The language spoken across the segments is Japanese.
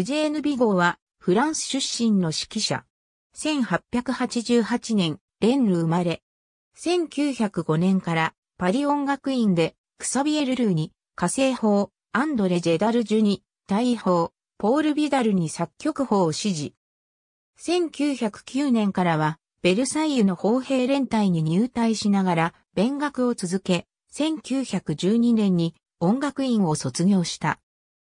ウジェーヌ・ビゴーは、フランス出身の指揮者。1888年、レンル生まれ。1905年から、パリ音楽院で、クサビエル・ルーに、火星法、アンドレ・ジェダルジュに、大法、ポール・ビダルに作曲法を指示。1909年からは、ベルサイユの砲兵連隊に入隊しながら、勉学を続け、1912年に音楽院を卒業した。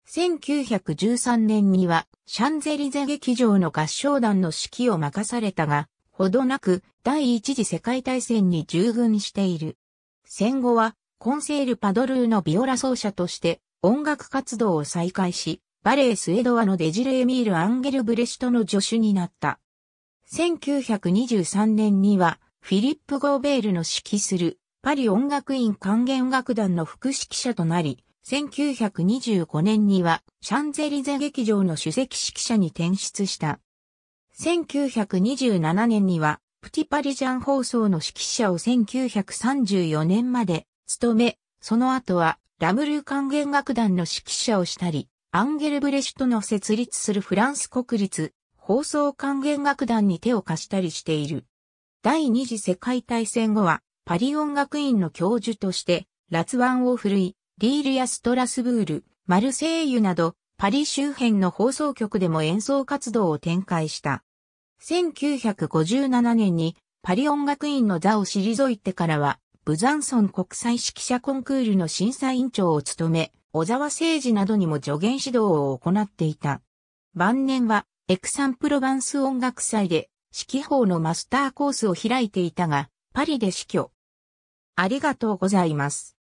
1913年にはシャンゼリゼ劇場の合唱団の指揮を任されたが、ほどなく第一次世界大戦に従軍している。戦後はコンセール・パドルーのビオラ奏者として音楽活動を再開し、バレエスエドワのデジレ・エミール・アンゲルブレシュトの助手になった。1923年にはフィリップ・ゴーベールの指揮するパリ音楽院管弦楽団の副指揮者となり、1925年にはシャンゼリゼ劇場の主席指揮者に転出した。1927年にはプティパリジャン放送の指揮者を1934年まで務め、その後はラムルー管弦楽団の指揮者をしたり、アンゲルブレシュとの設立するフランス国立放送管弦楽団に手を貸したりしている。第二次世界大戦後はパリ音楽院の教授として、ラツワンを振るい、リールやストラスブール、マルセイユなど、パリ周辺の放送局でも演奏活動を展開した。1957年にパリ音楽院の座を退いてからは、ブザンソン国際指揮者コンクールの審査委員長を務め、小沢誠治などにも助言指導を行っていた。晩年は、エクサンプロバンス音楽祭で、指揮法のマスターコースを開いていたが、パリで死去。ありがとうございます。